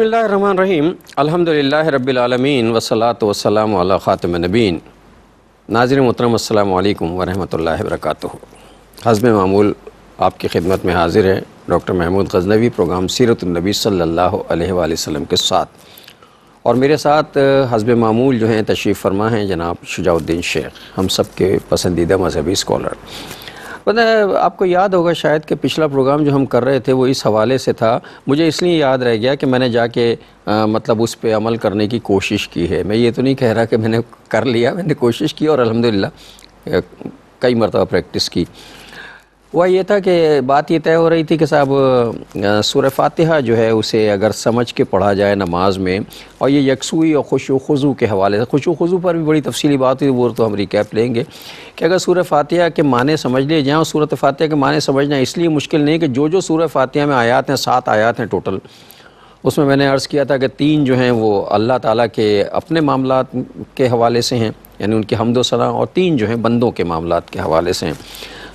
रहीम अलहमदिल्ल रबीआलमीन वसलात वसलम ख़ातम नबीन नाजर मतरम अल्लाम वरहमल वरक हज़ब मामूल आपकी खिदमत में हाजिर है डॉक्टर महमूद गजनवी प्रोग्राम सीरतनबी सल्ला वसम के साथ और मेरे साथ हजब मामूल जो हैं तशरीफ़ फरमा हैं जनाब शुजाउद्दीन शेख हम सब के पसंदीदा मजहबी स्कॉलर पता है आपको याद होगा शायद कि पिछला प्रोग्राम जो हम कर रहे थे वो इस हवाले से था मुझे इसलिए याद रह गया कि मैंने जाके आ, मतलब उस पर अमल करने की कोशिश की है मैं ये तो नहीं कह रहा कि मैंने कर लिया मैंने कोशिश की और अलहमदिल्ला कई मरतबा प्रैक्टिस की वह ये था कि बात ये तय हो रही थी कि साहब सूर फातिहा जो है उसे अगर समझ के पढ़ा जाए नमाज में और ये यकसुई और खुश खुजू के हवाले से खुश खुजू पर भी बड़ी तफसीली बात हुई वो तो हम रिकैप लेंगे कि अगर सूर फातिहा के माने समझ लिए जाएँ और सूरत फातिहा के माने समझना इसलिए मुश्किल नहीं कि जो जो सूर फातिहा में आयात हैं सात आयात हैं टोटल उसमें मैंने अर्ज़ किया था कि तीन जो हैं वो अल्लाह ताला के अपने मामला के हवाले से हैं यानी उनकी हमदोसना और तीन जो हैं बंदों के मामला के हवाले से हैं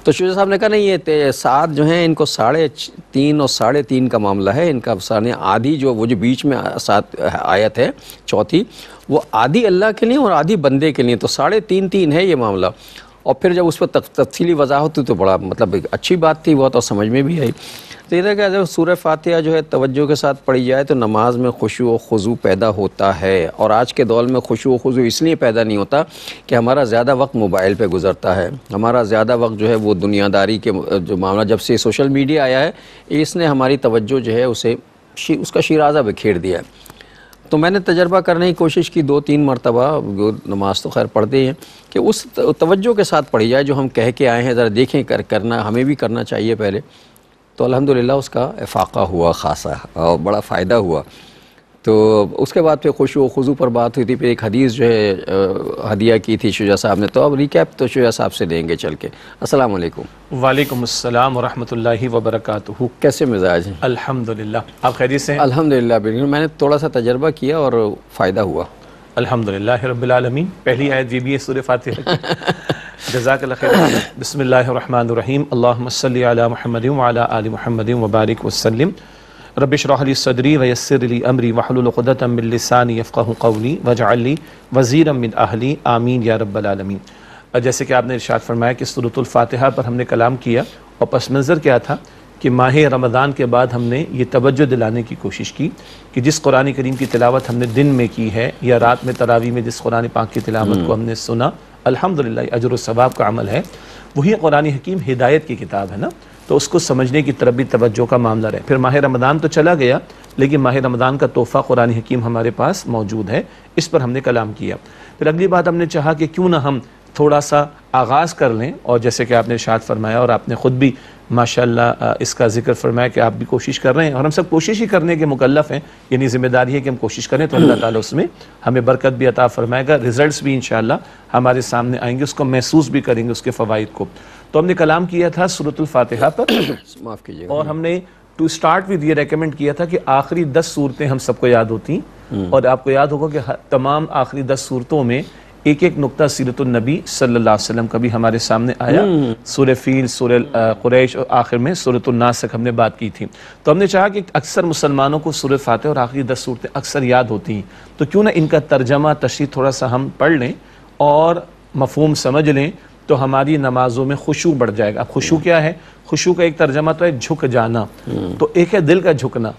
तो शुजा साहब ने कहा नहीं ये सात जो हैं इनको साढ़े तीन और साढ़े तीन का मामला है इनका सामने आधी जो वो जो बीच में सात आयत है चौथी वो आधी अल्लाह के लिए और आधी बंदे के लिए तो साढ़े तीन तीन है ये मामला और फिर जब उस पर तफसीली वजाहत हुई तो बड़ा मतलब अच्छी बात थी बहुत और समझ में भी आई तो इधर क्या जब सूर्य फातिहा जो है तवज्जो के साथ पढ़ी जाए तो नमाज में खुशू व खुजू पैदा होता है और आज के दौर में खुशू व खुजू इसलिए पैदा नहीं होता कि हमारा ज़्यादा वक्त मोबाइल पर गुजरता है हमारा ज़्यादा वक्त जो है वो दुनियादारी के जो मामला जब से सोशल मीडिया आया है इसने हमारी तवज्जो जो है उसे उसका शिराजा बिखेर दिया है तो मैंने तजर्बा करने की कोशिश की दो तीन मरतबा नमाज तो खैर पढ़ते हैं कि उस तवज्जो के साथ पढ़ी जाए जो हम कह के आए हैं ज़रा देखें कर करना हमें भी करना चाहिए पहले तो अलहमदिल्ला उसका इफाक़ा हुआ ख़ासा और बड़ा फ़ायदा हुआ तो उसके बाद फिर खुश वजू पर बात हुई थी फिर एक हदीस जो है हदिया की थी शुजा साहब ने तो अब रिकैप तो शुजा साहब से लेंगे चल के अस्सलाम वालेकुम वालेकुम अस्सलाम वरहमतुल्लाहि कैसे मिजाज हैं अल्हम्दुलिल्लाह आप खैरियत से अल्हम्दुलिल्लाह बिल्कुल मैंने थोड़ा सा तजर्बा किया और फ़ायदा हुआ अल्हम्दुलिल्लाह रब्बिल पहली आयत भी है सूरह फातिहा की जजाकल्ला खैर बिस्मिल्लाहिर रहमानिर रबिशरहली सदरी वयसरली अमरी वहलुलक़दतमिलसानी यफ़क़ कौली वजाली वज़ी मिन अहली आमीन या रब्बालमीन जैसे कि आपने इरशाद फरमाया कि सूरतुल्फ़ातिहा पर हमने कलाम किया और पस मंज़र क्या था कि माह रमज़ान के बाद हमने ये तवज्जो दिलाने की कोशिश की कि जिस कुरानी करीम की तिलावत हमने दिन में की है या रात में तरावी में जिस कुरान पाक की तिलावत को हम्म। हमने सुना अल्हम्दुलिल्लाह अजर सवाब का अमल है वही कुरानी हकीम हिदायत की किताब है ना तो उसको समझने की तरफ भी तवज्जो का मामला रहे फिर माह रमदान तो चला गया लेकिन माह रमदान का तोहफ़ा कुरान हकीम हमारे पास मौजूद है इस पर हमने कलाम किया फिर अगली बात हमने चाहा कि क्यों ना हम थोड़ा सा आगाज़ कर लें और जैसे कि आपने शाद फरमाया और आपने ख़ुद भी माशाल्लाह इसका जिक्र फरमाया कि आप भी कोशिश कर रहे हैं और हम सब कोशिश ही करने के मुकलफ हैं यानी जिम्मेदारी है कि हम कोशिश करें तो अल्लाह ताला उसमें हमें बरकत भी अता फरमाएगा रिजल्ट्स भी इन हमारे सामने आएंगे उसको महसूस भी करेंगे उसके फ़वाद को तो हमने कलाम किया था सूरतफातहा पर माफ़ कीजिए और हमने टू स्टार्ट विद ये रेकमेंड किया था कि आखिरी दस सूरतें हम सबको याद होती हम्म। और आपको याद होगा कि तमाम आखिरी दस सूरतों में एक एक नुकता सीरत नबी का भी हमारे सामने आया हम्म। सूर फील सूर कुरैश और आखिर में सूरत तक हमने बात की थी तो हमने चाहा कि अक्सर मुसलमानों को सूर फातह और आखिरी दस सूरतें अक्सर याद होती हैं तो क्यों ना इनका तर्जमा तशरी थोड़ा सा हम पढ़ लें और मफहम समझ लें तो हमारी नमाजों में खुशू बढ़ जाएगा अब खुशू क्या है खुशू का एक तर्जमा तो है झुक जाना हम्म। तो एक है दिल का झुकना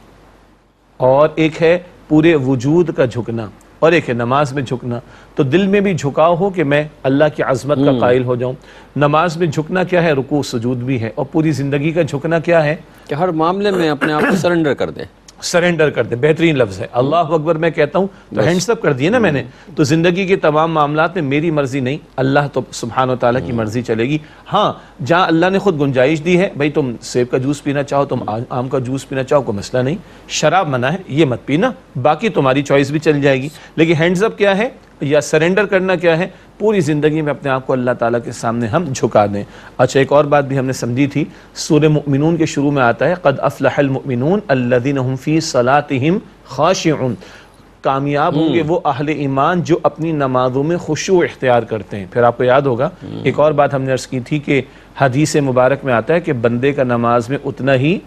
और एक है पूरे वजूद का झुकना और एक है नमाज में झुकना तो दिल में भी झुकाव हो कि मैं अल्लाह की अजमत का हम्म। कायल हो जाऊं नमाज में झुकना क्या है रुकू सजूद भी है और पूरी जिंदगी का झुकना क्या है कि हर मामले में अपने आप को सरेंडर कर दें सरेंडर कर दे बेहतरीन लफ्ज़ है अल्लाह अकबर मैं कहता हूँ तो हैंडसअप कर दिए ना मैंने तो ज़िंदगी के तमाम मामला में मेरी मर्ज़ी नहीं अल्लाह तो सुबहान तला की hmm. मर्ज़ी चलेगी हाँ जहाँ अल्लाह ने ख़ुद गुंजाइश दी है भाई तुम सेब का जूस पीना चाहो तुम आम का जूस पीना चाहो कोई मसला नहीं शराब मना है ये मत पीना बाकी तुम्हारी चॉइस भी चल जाएगी लेकिन हैंड्सअप क्या है या सरेंडर करना क्या है पूरी ज़िंदगी में अपने आप को अल्लाह ताला के सामने हम झुका दें अच्छा एक और बात भी हमने समझी थी सूर्य मिनून के शुरू में आता है कद अफलमिनून अल्लादिन फ़ी सलातम खाशन कामयाब हम्म। होंगे वो अहले ईमान जो अपनी नमाजों में खुशू इख्तियार करते हैं फिर आपको याद होगा हम्म। एक और बात हमने अर्ज़ की थी कि हदीस मुबारक में आता है कि बंदे का नमाज में उतना ही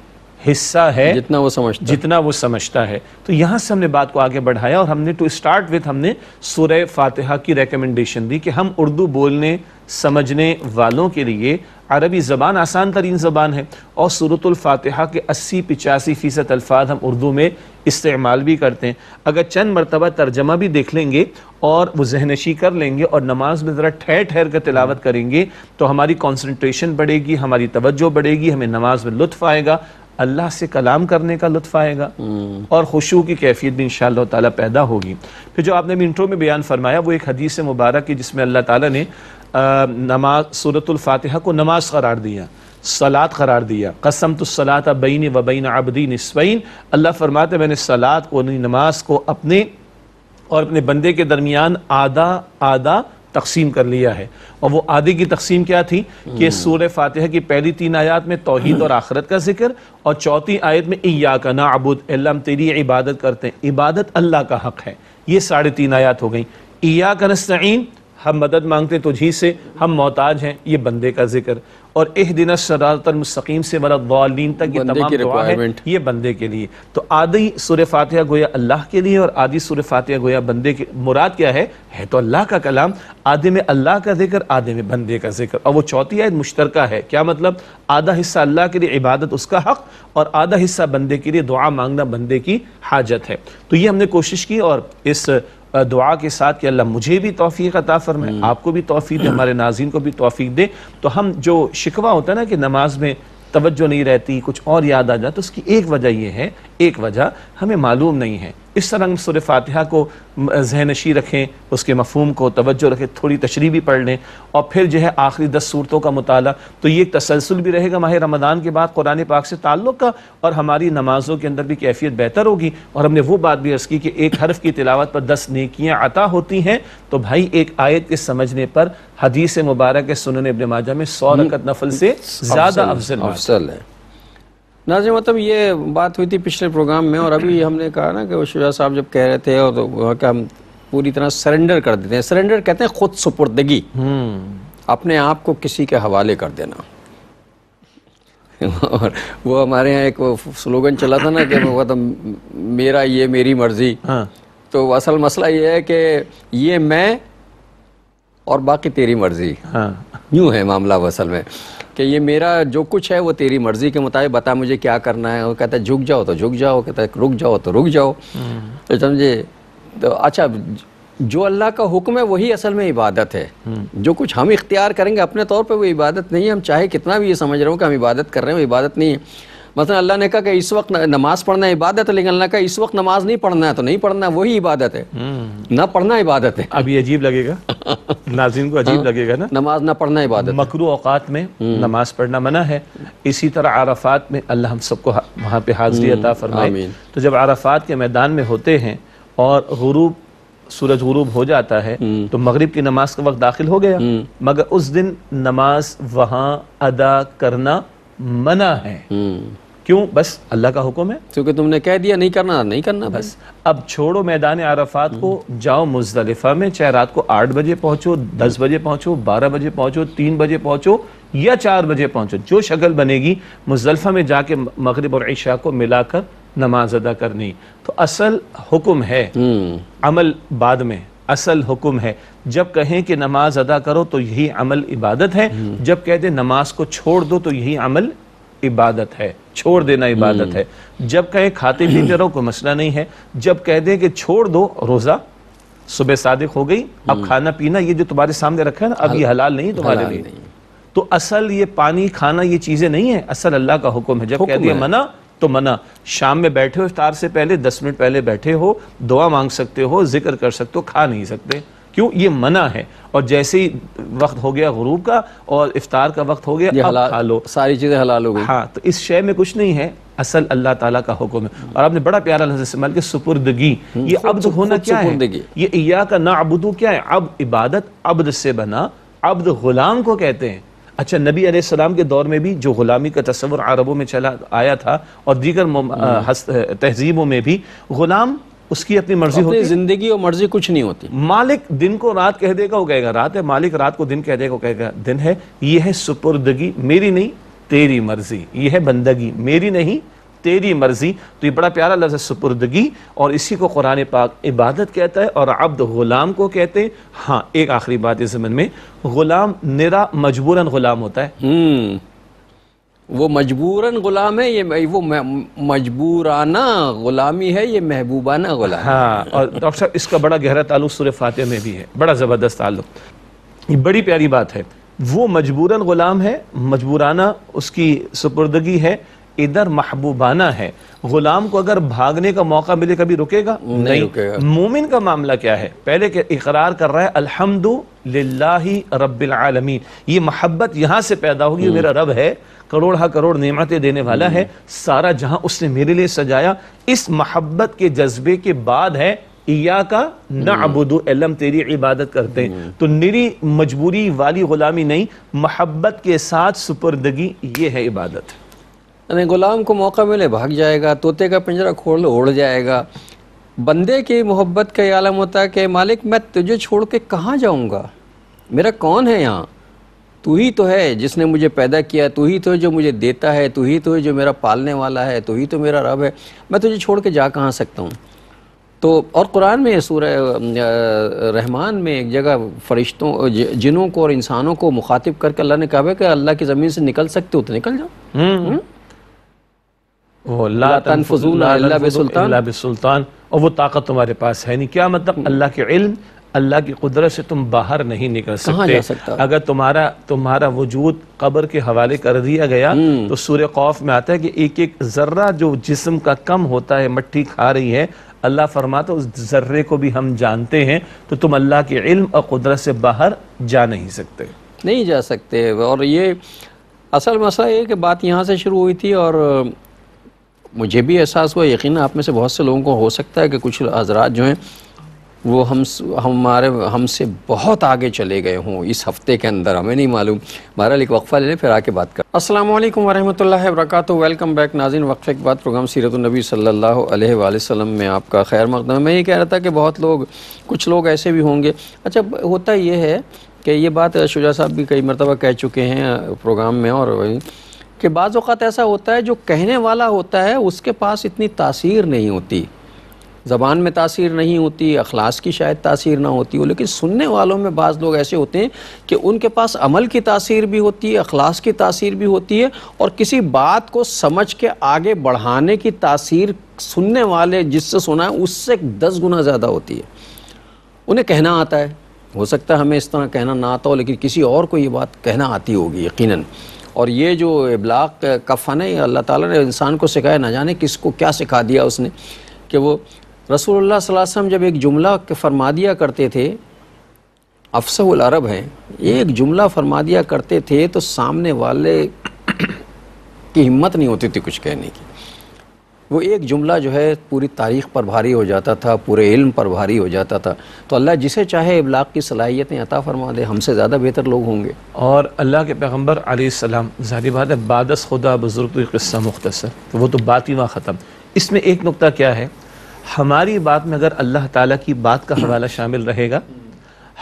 हिस्सा है जितना वो समझता जितना वो समझता है तो यहाँ से हमने बात को आगे बढ़ाया और हमने टू स्टार्ट विथ हमने सूर्य फातिहा की रिकमेंडेशन दी कि हम उर्दू बोलने समझने वालों के लिए अरबी ज़बान आसान तरीन ज़बान है और सूरतफ़ातहा के अस्सी पिचासी फ़ीसद अल्फाज हम उर्दू में इस्तेमाल भी करते हैं अगर चंद मरतबा तर्जमा भी देख लेंगे और वो जहनशी कर लेंगे और नमाज में ज़रा ठहर ठहर कर तिलावत करेंगे तो हमारी कॉन्सनट्रेशन बढ़ेगी हमारी तवज्जो बढ़ेगी हमें नमाज में लुत्फ आएगा अल्लाह से कलाम करने का लुत्फ आएगा हम्म। और खुशू की कैफियत भी इन ताला पैदा होगी फिर जो आपने मिनटों में बयान फरमाया वो एक हदीस मुबारक की जिसमें अल्लाह ताला ने नमाज सूरतुल्फातिहा को नमाज करार दिया सलात करार दिया कसम तो सलात अबीन वबीन आबदीन नस्वैन अल्लाह फरमाते मैंने सलात को नमाज को अपने और अपने बंदे के दरमियान आधा आधा तकसीम कर लिया है और वो आदि की तकसीम क्या थी कि हम्म। सूर फातह की पहली तीन आयत में तोहद और आखरत का जिक्र और चौथी आयत में इया का ना अबूद अल्लाम तेरी इबादत करते हैं इबादत अल्लाह का हक है ये साढ़े तीन आयात हो गई ईया का नस्तीन हम मदद मांगते तुझी से हम मोहताज हैं ये बंदे का जिक्र और एह दिन सरातमस्कीम से वाला दौलिन तक ये तमाम दुआ है ये बंदे के लिए तो आधी सुर फातह गोया अल्लाह के लिए और आधी सुर फातह गोया बंदे के मुराद क्या है है तो अल्लाह का कलाम आधे में अल्लाह का जिक्र आधे में बंदे का जिक्र और वो चौथी आयत मुश्तर है क्या मतलब आधा हिस्सा अल्लाह के लिए इबादत उसका हक और आधा हिस्सा बंदे के लिए दुआ मांगना बंदे की हाजत है तो ये हमने कोशिश की और इस दुआ के साथ कि अल्लाह मुझे भी तोफ़ी अता फरमाए हम्म। आपको भी तोफ़ी दे हमारे नाजीन को भी तोफ़ी दे तो हम जो शिकवा होता है ना कि नमाज में तोज्जो नहीं रहती कुछ और याद आ जाए तो उसकी एक वजह यह है एक वजह हमें मालूम नहीं है इस तरह हम सुर फातिहा को जहनशी रखें उसके मफहम को तोज्जो रखें थोड़ी तशरी भी पढ़ लें और फिर जो है आखिरी दस सूरतों का मताल तो ये एक तसलसल भी रहेगा माह रमदान के बाद कुरान पाक से ताल्लुक़ का और हमारी नमाज़ों के अंदर भी कैफियत बेहतर होगी और हमने वो बात भी अर्ज़ की कि एक हर्फ की तिलावत पर दस नेकियाँ अता होती हैं तो भाई एक आयत के समझने पर हदीस मुबारक सुनने इबन माजा में सौ हम्म। रकत नफल से ज़्यादा अफजल है नाजिम मतलब ये बात हुई थी पिछले प्रोग्राम में और अभी हमने कहा ना कि वो साहब जब कह रहे थे और तो कि हम पूरी तरह सरेंडर कर देते हैं सरेंडर कहते हैं खुद सुपुर्दगी हम्म। अपने आप को किसी के हवाले कर देना और वो हमारे यहाँ एक स्लोगन चला था ना कि मतलब मेरा ये मेरी मर्जी हाँ। तो असल मसला ये है कि ये मैं और बाकी तेरी मर्जी हाँ। यूँ है मामला असल में कि ये मेरा जो कुछ है वो तेरी मर्जी के मुताबिक बता मुझे क्या करना है वो कहता है झुक जाओ तो झुक जाओ कहता है रुक जाओ तो रुक जाओ तो समझे तो अच्छा जो अल्लाह का हुक्म है वही असल में इबादत है जो कुछ हम इख्तियार करेंगे अपने तौर पे वो इबादत नहीं है हम चाहे कितना भी ये समझ रहे हो कि हम इबादत कर रहे हैं वो इबादत नहीं है मतलब अल्लाह ने कहा कि इस वक्त नमाज पढ़ना इबादत है लेकिन अल्लाह का इस वक्त नमाज नहीं पढ़ना है तो नहीं पढ़ना वही इबादत है हम्म। ना पढ़ना इबादत है अभी अजीब लगेगा नाजिन को अजीब हाँ। लगेगा ना नमाज ना पढ़ना इबादत मकरू अवकात में हम्म। नमाज पढ़ना मना है इसी तरह आराफात में अल्लाह हम सबको वहाँ पे हाजिरी हम्म। अता फरमाए तो जब आराफात के मैदान में होते हैं और गुरूब सूरज गुरूब हो जाता है तो मगरिब की नमाज का वक्त दाखिल हो गया मगर उस दिन नमाज वहाँ अदा करना मना है हम्म। क्यों बस अल्लाह का हुक्म है क्योंकि तुमने कह दिया नहीं करना नहीं करना बस अब छोड़ो मैदान आरफात को हम्म। जाओ मुजलिफा में चाहे रात को आठ बजे पहुंचो दस बजे पहुंचो बारह बजे पहुंचो तीन बजे पहुंचो या चार बजे पहुंचो जो शक्ल बनेगी मुजलफा में जाके मगरब और ईशा को मिलाकर नमाज अदा करनी तो असल हुक्म है हम्म। अमल बाद में असल हुक्म है जब कहें कि नमाज अदा करो तो यही अमल इबादत है हम्म। जब कह दें नमाज को छोड़ दो तो यही अमल इबादत है छोड़ देना इबादत हम्म। है जब कहें खाते पीते रहो कोई मसला नहीं है जब कह दें कि छोड़ दो रोज़ा सुबह सादिक हो गई अब हम्म। खाना पीना ये जो तुम्हारे सामने रखा है ना अब ये हलाल नहीं तुम्हारे लिए तो असल ये पानी खाना ये चीज़ें नहीं है असल अल्लाह का हुक्म है जब कह दिया मना तो मना शाम में बैठे हो इफ्तार से पहले दस मिनट पहले बैठे हो दुआ मांग सकते हो जिक्र कर सकते हो खा नहीं सकते क्यों ये मना है और जैसे ही वक्त हो गया गुरूब का और इफ्तार का वक्त हो गया अब खा लो सारी चीज़ें हलाल हो गई हाँ तो इस शय में कुछ नहीं है असल अल्लाह ताला का हुक्म है और आपने बड़ा प्यारा लफ्ज इस्तेमाल किया सुपुर्दगी हम्म। ये अब्द होना क्या है ये इया का ना अबुदू क्या है अब इबादत अब्द से बना अब्द गुलाम को कहते हैं अच्छा नबी अलैहिस्सलाम के दौर में भी जो ग़ुलामी का तस्वर अरबों में चला आया था और दीगर हम्म। तहजीबों में भी ग़ुलाम उसकी अपनी मर्जी होती जिंदगी और मर्जी कुछ नहीं होती मालिक दिन को रात कह देगा वो कहेगा रात है मालिक रात को दिन कह देगा वो कहेगा दिन है यह है सुपुर्दगी मेरी नहीं तेरी मर्जी ये है बंदगी मेरी नहीं तेरी मर्ज़ी तो ये बड़ा प्यारा लफ्ज़ है सुपुर्दगी और इसी को कुरान पाक इबादत कहता है और अब्द ग़ुलाम को कहते हैं हाँ एक आखिरी बात इस ज़मन में ग़ुलाम निरा मजबूरन ग़ुलाम होता है हम्म। वो मजबूरन गुलाम है ये वो मजबूराना गुलामी है ये महबूबाना गुलाम हाँ और डॉक्टर साहब इसका बड़ा गहरा ताल्लुक सूर्य फातह में भी है बड़ा ज़बरदस्त ताल्लुक ये बड़ी प्यारी बात है वो मजबूरन गुलाम है मजबूराना उसकी सुपुर्दगी है इधर महबूबाना है गुलाम को अगर भागने का मौका मिले कभी रुकेगा नहीं, नहीं। रुकेगा मोमिन का मामला क्या है पहले के इकरार कर रहा है अलहमदु लाही रबालमीन ये मोहब्बत यहां से पैदा होगी हम्म। मेरा रब है करोड़ हा करोड़ नेमतें देने वाला है हम्म। सारा जहां उसने मेरे लिए सजाया इस मोहब्बत के जज्बे के बाद है इया का ना हम्म। नबुदम तेरी इबादत करते हैं तो निरी मजबूरी वाली गुलामी नहीं मोहब्बत के साथ सुपुरदगी ये है इबादत यानी ग़ुलाम को मौका मिले भाग जाएगा तोते का पिंजरा खोल लो उड़ जाएगा बंदे की मोहब्बत का ये आलम होता है कि मालिक मैं तुझे छोड़ के कहाँ जाऊँगा मेरा कौन है यहाँ तू ही तो है जिसने मुझे पैदा किया तू ही तो है जो मुझे देता है तू ही तो है जो मेरा पालने वाला है तू ही तो मेरा रब है मैं तुझे छोड़ के जा कहाँ सकता हूँ तो और कुरान में सूर रहमान में एक जगह फरिश्तों जिनों को और इंसानों को मुखातिब करके अल्लाह ने कहा कि अल्लाह की ज़मीन से निकल सकते हो तो निकल जाओ हम्म। हम्म। सुल्तान और वो ताकत तुम्हारे पास है नहीं क्या मतलब हम्म। अल्लाह के इल्म अल्लाह की कुदरत से तुम बाहर नहीं निकल सकते सकता? अगर तुम्हारा तुम्हारा वजूद कब्र के हवाले कर दिया गया हम्म। तो सूर्य खौफ में आता है कि एक एक जर्रा जो जिस्म का कम होता है मट्टी खा रही है अल्लाह फरमाता उस जर्रे को भी हम जानते हैं तो तुम अल्लाह के इल्म और कुदरत से बाहर जा नहीं सकते नहीं जा सकते और ये असल मसला ये कि बात यहाँ से शुरू हुई थी और मुझे भी एहसास हुआ यकीन आप में से बहुत से लोगों को हो सकता है कि कुछ हजरात जो हैं वो हम हमारे हमसे बहुत आगे चले गए हों इस हफ्ते के अंदर हमें नहीं मालूम बहरहाल एक वक्फ़ा ले लें फिर आके बात कर अस्सलाम वालेकुम वरहमतुल्लाह वरकत वेलकम बैक नाजिन वक्फ़े के बाद प्रोग्राम सीरतनबी सल्लल्लाहु अलैहि में आपका खैर मकदम मैं ये कह रहा था कि बहुत लोग कुछ लोग ऐसे भी होंगे अच्छा होता ये है कि ये बात शुजा साहब भी कई मरतबा कह चुके हैं प्रोग्राम में और कि बाज़ अवत ऐसा होता है जो कहने वाला होता है उसके पास इतनी तासीर नहीं होती ज़बान में तासीर नहीं होती अखलास की शायद तासीर ना होती हो लेकिन सुनने वालों में बाज़ लोग ऐसे होते हैं कि उनके पास अमल की तासीर भी होती है अखलास की तासीर भी होती है और किसी बात को समझ के आगे बढ़ाने की तासीर सुनने वाले जिससे सुना है उससे दस गुना ज़्यादा होती है उन्हें कहना आता है हो सकता है हमें इस तरह कहना ना आता हो लेकिन किसी और को ये बात कहना आती होगी यकीनन और ये जो इबलाग का फ़न है अल्लाह ताला ने इंसान को सिखाया ना जाने किसको क्या सिखा दिया उसने कि वो रसूलुल्लाह सल्लल्लाहु अलैहि वसल्लम जब एक जुमला के फरमा दिया करते थे अफसल अरब हैं एक जुमला फरमा दिया करते थे तो सामने वाले की हिम्मत नहीं होती थी कुछ कहने की वो एक जुमला जो है पूरी तारीख पर भारी हो जाता था पूरे इल्म पर भारी हो जाता था तो अल्लाह जिसे चाहे इबलाग की सलाहियतें अता फरमा दे हमसे ज़्यादा बेहतर लोग होंगे और अल्लाह के पैगम्बर आलम ज़ाहिर बात है बादस खुदा बुज़ुर्ग क़स्सा मुख्तसर तो वो तो बात ही वहाँ ख़त्म इसमें एक नुकता क्या है हमारी बात में अगर अल्लाह ताला की बात का हवाला शामिल रहेगा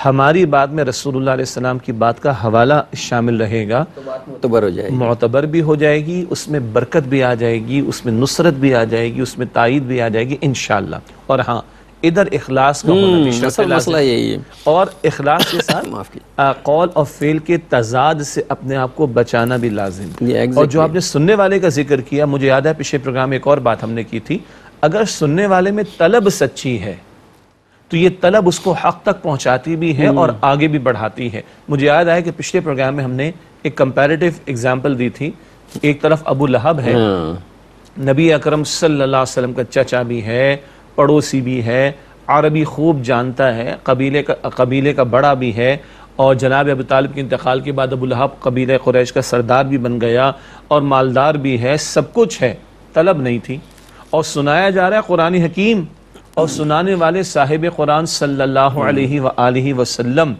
हमारी बात में रसूलुल्लाह रसोल्ला की बात का हवाला शामिल रहेगा तो मोतबर हो जाएगी मोतबर भी हो जाएगी उसमें बरकत भी आ जाएगी उसमें नुसरत भी आ जाएगी उसमें तायद भी आ जाएगी इन और हाँ इधर अखलास का होना हम्म, मसला यही है और अखलास के साथ कौल और फेल के तजाद से अपने आप को बचाना भी लाजिम और जो आपने सुनने वाले का जिक्र किया मुझे याद है पिछले प्रोग्राम एक और बात हमने की थी अगर सुनने वाले में तलब सच्ची है तो ये तलब उसको हक तक पहुंचाती भी है और हम्म। आगे भी बढ़ाती है मुझे याद आया कि पिछले प्रोग्राम में हमने एक कंपेरेटिव एग्ज़ाम्पल दी थी एक तरफ अबू लहब है हाँ। नबी अकरम सल्लल्लाहु अलैहि वसल्लम का चचा भी है पड़ोसी भी है अरबी खूब जानता है कबीले का कबीले का बड़ा भी है और जनाब अब तालब के इंतकाल के बाद लहब कबीले क्रैश का सरदार भी बन गया और मालदार भी है सब कुछ है तलब नहीं थी और सुनाया जा रहा है कुरानी हकीम और सुनाने वाले साहिब कुरान सल्लल्लाहु अलैहि सल्ला वसल्लम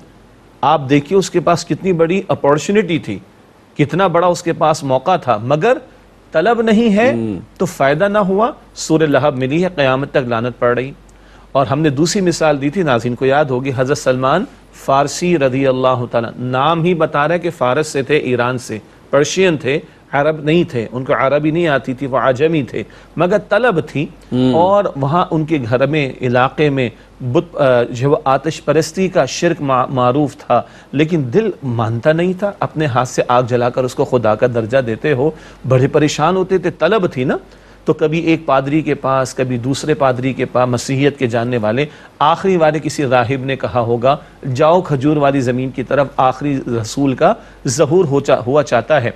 आप देखिए उसके पास कितनी बड़ी अपॉर्चुनिटी थी कितना बड़ा उसके पास मौका था मगर तलब नहीं है हम्म। तो फ़ायदा ना हुआ सूर्य लहब मिली है क़यामत तक लानत पड़ रही और हमने दूसरी मिसाल दी थी नाजिन को याद होगी हज़रत सलमान फ़ारसी रजी अल्लाह नाम ही बता रहे कि फ़ारस से थे ईरान से पर्शियन थे अरब नहीं थे उनको अरबी नहीं आती थी वो आजमी थे मगर तलब थी हम्म। और वहाँ उनके घर में इलाके में बुत जो आतश परस्ती का शिरक मारूफ था लेकिन दिल मानता नहीं था अपने हाथ से आग जलाकर उसको खुदा का दर्जा देते हो बड़े परेशान होते थे तलब थी ना तो कभी एक पादरी के पास कभी दूसरे पादरी के पास मसीहत के जानने वाले आखिरी वाले किसी राहिब ने कहा होगा जाओ खजूर वाली ज़मीन की तरफ आखिरी रसूल का जहूर हो चा, हुआ चाहता है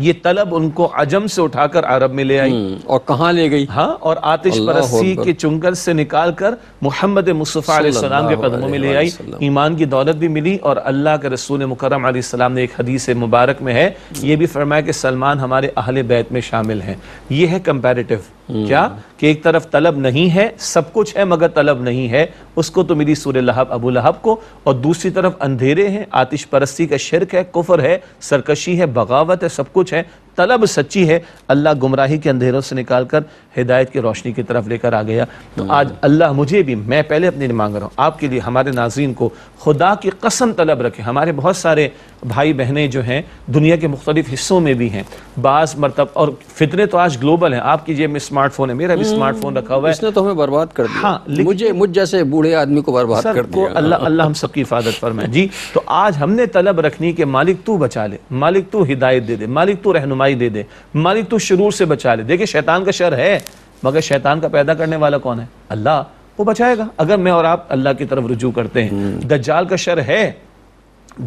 ये तलब उनको अजम से उठाकर अरब में ले आई हम्म, और कहाँ ले गई हाँ और आतिश परस्ती के चुंगल से निकाल कर मोहम्मद मुस्तफ़ा के कदमों में ले आई ईमान की दौलत भी मिली और अल्लाह के रसूल मुकरम सलाम ने एक हदीस मुबारक में है ये भी फरमाया कि सलमान हमारे अहल बैत में शामिल हैं ये है कंपेरेटिव हम्म। क्या कि एक तरफ तलब नहीं है सब कुछ है मगर तलब नहीं है उसको तो मिली सूर्य लहब अबू लहब को और दूसरी तरफ अंधेरे हैं आतिश परस्ती का शिरक है कुफर है सरकशी है बगावत है सब कुछ है तलब सच्ची है अल्लाह गुमराही के अंधेरों से निकाल कर हिदायत की रोशनी की तरफ लेकर आ गया तो आज हम्म। अल्लाह मुझे भी मैं पहले अपने लिए मांग रहा हूँ आपके लिए हमारे नाजीन को खुदा की कसम तलब रखें हमारे बहुत सारे भाई बहनें जो हैं दुनिया के मुख्तलिफ हिस्सों में भी हैं बाज़ मरतब और फितने तो आज ग्लोबल हैं आपकी जेब में स्मार्टफोन है मेरा भी हम्म। स्मार्टफोन रखा हुआ है इसने तो हमें बर्बाद कर दिया हाँ मुझे मुझ जैसे बूढ़े आदमी को बर्बाद कर दिया अल्लाह अल्लाह हम सबकी हिफाजत फरमाए जी तो आज हमने तलब रखनी कि मालिक तू बचा ले मालिक तू हिदायत दे दे मालिक तू रहनुमा रहनमाई दे दे मालिक तू तो शरूर से बचा ले देखिए शैतान का शर है मगर शैतान का पैदा करने वाला कौन है अल्लाह वो बचाएगा अगर मैं और आप अल्लाह की तरफ रुजू करते हैं हम्म। दज्जाल का शर है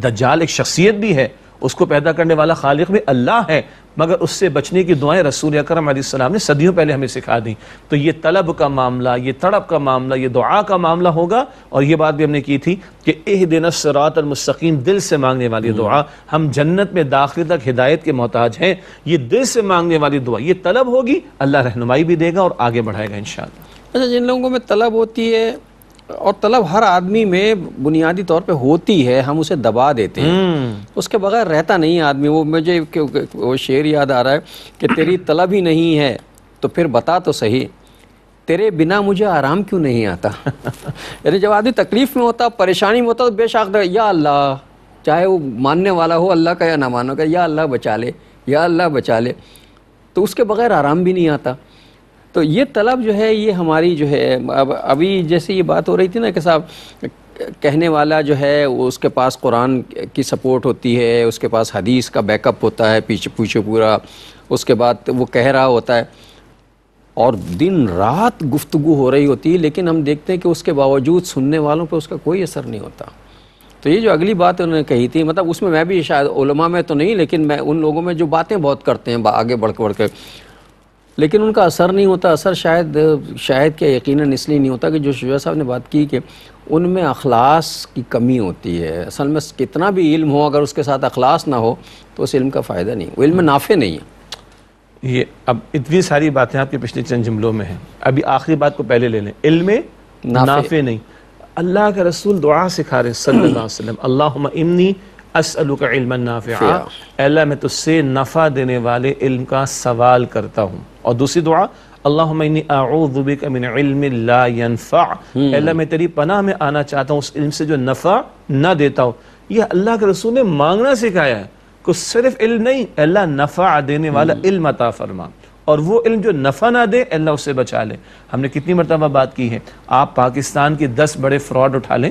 दज्जाल एक शख्सियत भी है उसको पैदा करने वाला खालिक भी अल्लाह है मगर उससे बचने की दुआएं रसूल अकरम सलाम ने सदियों पहले हमें सिखा दी तो ये तलब का मामला ये तड़प का मामला ये दुआ का मामला होगा और ये बात भी हमने की थी कि एह दिन सरात मुस्किन दिल से मांगने वाली हम्म। दुआ हम जन्नत में दाखिल तक हिदायत के मोहताज हैं ये दिल से मांगने वाली दुआ ये तलब होगी अल्लाह रहनुमाई भी देगा और आगे बढ़ाएगा इन अच्छा जिन लोगों में तलब होती है और तलब हर आदमी में बुनियादी तौर पे होती है हम उसे दबा देते हैं हम्म। उसके बगैर रहता नहीं आदमी वो मुझे वो शेर याद आ रहा है कि तेरी तलब ही नहीं है तो फिर बता तो सही तेरे बिना मुझे आराम क्यों नहीं आता यानी जब आदमी तकलीफ़ में होता परेशानी में होता तो बेशाक तो या अल्लाह चाहे वो मानने वाला हो अल्लाह का या ना मानो का या अल्लाह बचा ले या अल्लाह बचा ले तो उसके बगैर आराम भी नहीं आता तो ये तलब जो है ये हमारी जो है अब अभी जैसे ये बात हो रही थी ना कि साहब कहने वाला जो है वो उसके पास कुरान की सपोर्ट होती है उसके पास हदीस का बैकअप होता है पीछे पीछे पूरा उसके बाद वो कह रहा होता है और दिन रात गुफ्तु हो रही होती है लेकिन हम देखते हैं कि उसके बावजूद सुनने वालों पर उसका कोई असर नहीं होता तो ये जो अगली बात उन्होंने कही थी मतलब उसमें मैं भी शायद उलमा में तो नहीं लेकिन मैं उन लोगों में जो बातें बहुत करते हैं आगे बढ़ बढ़ कर लेकिन उनका असर नहीं होता असर शायद शायद क्या यकीन इसलिए नहीं होता कि जो शुजा साहब ने बात की कि उनमें अखलास की कमी होती है असल में कितना भी इल्म हो अगर उसके साथ अखलास ना हो तो उस इल्म का फ़ायदा नहीं वो इल्म नाफे नहीं है ये अब इतनी सारी बातें आपके पिछले चंद जुमलों में हैं अभी आखिरी बात को पहले ले लें इल्म नाफे, नाफे नहीं अल्लाह के रसूल दुआ सिखा रहे सल्लल्लाहु अलैहि वसल्लम अल्लाहुम्मा इन्नी अल्लाह मैं तुझसे नफ़ा देने वाले इल्म का सवाल करता हूँ और दूसरी दुआ अल्लाह मैं तेरी पनाह में आना चाहता हूँ उस इल्म से जो नफ़ा ना देता यह अल्लाह के रसूल ने मांगना सिखाया है सिर्फ इल्म नहीं अल्लाह नफ़ा देने वाला इल्म अता फरमा और वो इल्म जो नफ़ा ना दे अल्लाह उसे बचा ले हमने कितनी मरतबा बात की है आप पाकिस्तान के दस बड़े फ्रॉड उठा लें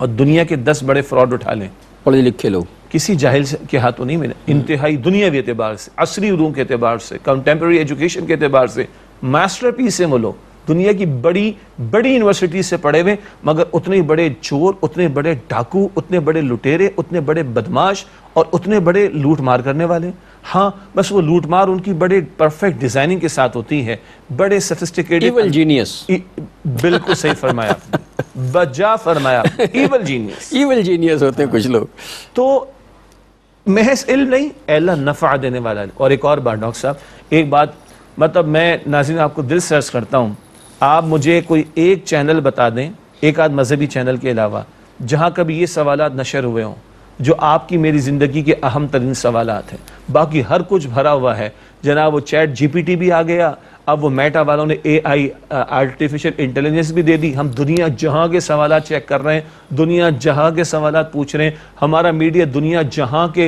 और दुनिया के दस बड़े फ्रॉड उठा लें पढ़े लिखे लोग किसी जाहिल के हाथों नहीं मिले हम्म। इंतहाई दुनियावी एतबार से असरी उदू के एतबार से कंटेम्प्रेरी एजुकेशन के एतबार से मास्टर पीस है वो दुनिया की बड़ी बड़ी यूनिवर्सिटी से पढ़े हुए मगर उतने बड़े चोर उतने बड़े डाकू उतने बड़े लुटेरे उतने बड़े बदमाश और उतने बड़े लूट मार करने वाले हाँ बस वो लूट मार उनकी बड़े परफेक्ट डिजाइनिंग के साथ होती है बड़े सफिस्टिकेटेड जीनियस बिल्कुल सही फरमाया बजा फरमाया इवल जीनियस इवल जीनियस होते हैं कुछ लोग तो महस इल्म नहीं अल्लाह नफ़ा देने वाला है और एक और बात डॉक्टर साहब एक बात मतलब मैं नाजिन आपको दिल से अर्ज करता हूँ आप मुझे कोई एक चैनल बता दें एक आध मजहबी चैनल के अलावा जहाँ कभी ये सवाल नशर हुए हों जो आपकी मेरी ज़िंदगी के अहम तरीन सवाल हैं बाकी हर कुछ भरा हुआ है जना वो चैट जीपीटी भी आ गया अब वो मेटा वालों ने ए आई आर्टिफिशियल इंटेलिजेंस भी दे दी हम दुनिया जहाँ के सवाल चेक कर रहे हैं दुनिया जहाँ के सवाल पूछ रहे हैं हमारा मीडिया दुनिया जहाँ के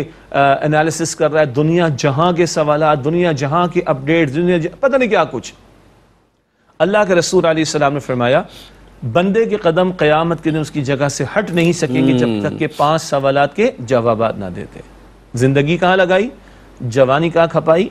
एनालिसिस कर रहा है दुनिया जहाँ के सवाल दुनिया जहाँ के अपडेट दुनिया पता नहीं क्या कुछ अल्लाह के रसूल आसमाम ने फरमाया बंदे के कदम क़यामत के दिन उसकी जगह से हट नहीं सकेंगे जब तक हम्म। के पांच सवाल के जवाब ना देते ज़िंदगी कहाँ लगाई जवानी कहाँ खपाई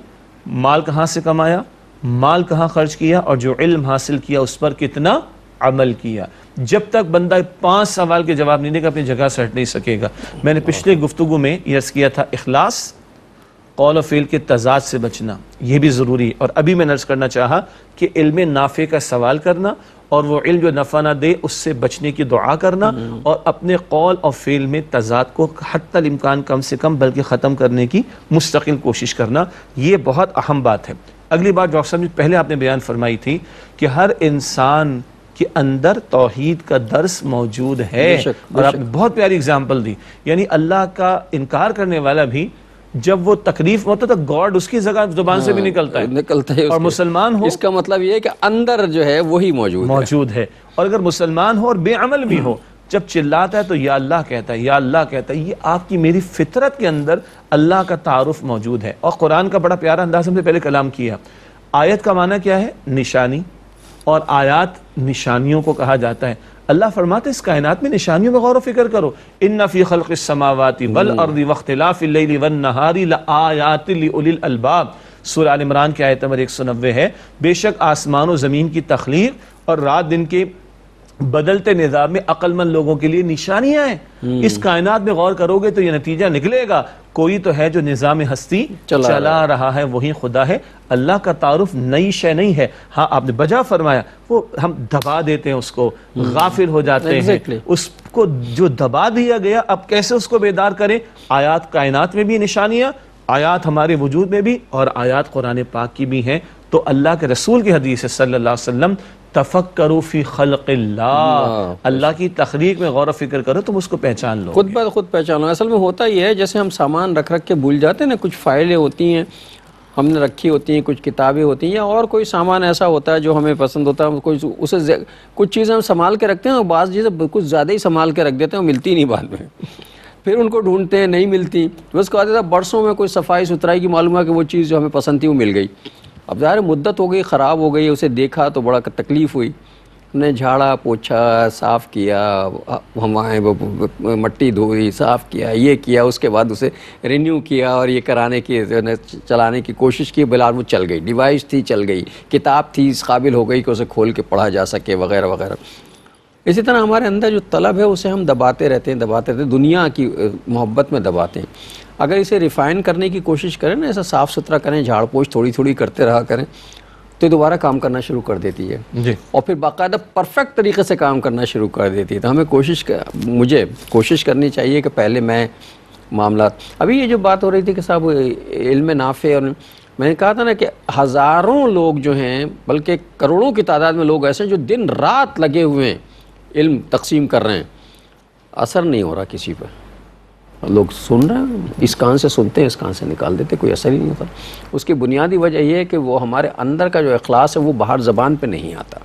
माल कहाँ से कमाया माल कहाँ खर्च किया और जो इल्म हासिल किया उस पर कितना अमल किया जब तक बंदा पांच सवाल के जवाब नहीं देगा अपनी जगह से हट नहीं सकेगा मैंने पिछले गुफ्तु में यस किया था अखलास कौल और फेल के तजाद से बचना यह भी ज़रूरी है और अभी मैं नर्ज करना चाहा कि इल्म नाफे का सवाल करना और वो इल्म जो नफ़ा ना दे उससे बचने की दुआ करना और अपने कौल और फेल में तजाद को हती इम्कान कम से कम बल्कि ख़त्म करने की मुस्तकिल कोशिश करना ये बहुत अहम बात है अगली बात डॉक्टर साहब जी पहले आपने बयान फरमाई थी कि हर इंसान के अंदर तोहहीद का दर्स मौजूद है बेशक, बेशक। और आपने बहुत प्यारी एग्जाम्पल दी यानी अल्लाह का इनकार करने वाला भी जब वो तकलीफ होता है तो गॉड उसकी जगह जुबान हाँ, से भी हाँ, निकलता है निकलता है और मुसलमान हो इसका मतलब ये है कि अंदर जो है वही मौजूद मौजूद है और अगर मुसलमान हो और बेअमल भी हो जब चिल्लाता है तो या अल्लाह कहता है या अल्लाह कहता है ये आपकी मेरी फितरत के अंदर अल्लाह का तारफ़ मौजूद है और कुरान का बड़ा प्यारा अंदाज हमने पहले कलाम किया आयत का माना क्या है निशानी और आयात निशानियों को कहा जाता है अल्लाह फरमाते इस कायनात में निशानियों में गौर व फिक्र करो इन नफ़ी खल़ समावती वल हम्म। अर्दी वख्तलाफ़िल वन नहारी आयातबाब सुर आलमरान की आयत नंबर एक सौ नब्बे है बेशक आसमान व ज़मीन की तख्लीक और रात दिन के बदलते निज़ाम में अक्लमंद लोगों के लिए निशानियां हैं हम्म। इस कायनात में गौर करोगे तो ये नतीजा निकलेगा कोई तो है जो निज़ाम हस्ती चला, चला रहा है वही खुदा है अल्लाह का तारुफ नई शय नहीं है हाँ आपने बजा फरमाया वो हम दबा देते हैं उसको हम्म। गाफिल हो जाते हैं उसको जो दबा दिया गया अब कैसे उसको बेदार करें आयात कायनात में भी निशानियां आयात हमारे वजूद में भी और आयात कुरान पाक की भी हैं तो अल्लाह के रसूल की हदीस सल्लल्लाहु अलैहि वसल्लम तफक्रूफ़ी खलक़ल्ला अल्लाह की तखलीक में गौर फ़िक्र करो तुम उसको पहचान लो खुद ब खुद पहचानो असल में होता यह है जैसे हम सामान रख रख के भूल जाते हैं ना कुछ फ़ाइलें होती हैं हमने रखी होती हैं कुछ किताबें होती हैं या और कोई सामान ऐसा होता है जो हमें पसंद होता है कुछ उसे कुछ चीज़ें हम संभाल के रखते हैं और बाज़ चीज़ें कुछ ज़्यादा ही संभाल के रख देते हैं मिलती नहीं बाद में फिर उनको ढूंढते हैं नहीं मिलती बस कहते थे बरसों में कोई सफाई सुथराई की मालूम है कि वो चीज़ जो हमें पसंद थी वो मिल गई अब ज़ाहिर मुद्दत हो गई ख़राब हो गई उसे देखा तो बड़ा तकलीफ़ हुई हमने झाड़ा पोछा साफ़ किया हवाएँ मट्टी धोई साफ़ किया ये किया उसके बाद उसे रिन्यू किया और ये कराने की चलाने की कोशिश की बिलाल वो चल गई डिवाइस थी चल गई किताब थी इस काबिल हो गई कि उसे खोल के पढ़ा जा सके वगैरह वगैरह इसी तरह हमारे अंदर जो तलब है उसे हम दबाते रहते हैं दबाते रहते हैं दुनिया की मोहब्बत में दबाते हैं अगर इसे रिफ़ाइन करने की कोशिश करें ना ऐसा साफ़ सुथरा करें झाड़ पोछ थोड़ी थोड़ी करते रहा करें तो दोबारा काम करना शुरू कर देती है जी और फिर बाकायदा परफेक्ट तरीके से काम करना शुरू कर देती है तो हमें कोशिश कर, मुझे कोशिश करनी चाहिए कि पहले मैं मामला अभी ये जो बात हो रही थी कि साहब इल्म नाफे और मैंने कहा था ना कि हज़ारों लोग जो हैं बल्कि करोड़ों की तादाद में लोग ऐसे हैं जो दिन रात लगे हुए हैं इल्म तकसीम कर रहे हैं असर नहीं हो रहा किसी पर लोग सुन रहे हैं इस कान से सुनते हैं इस कान से निकाल देते कोई असर ही नहीं होता उसकी बुनियादी वजह यह है कि वो हमारे अंदर का जो अखलास है वो बाहर ज़बान पर नहीं आता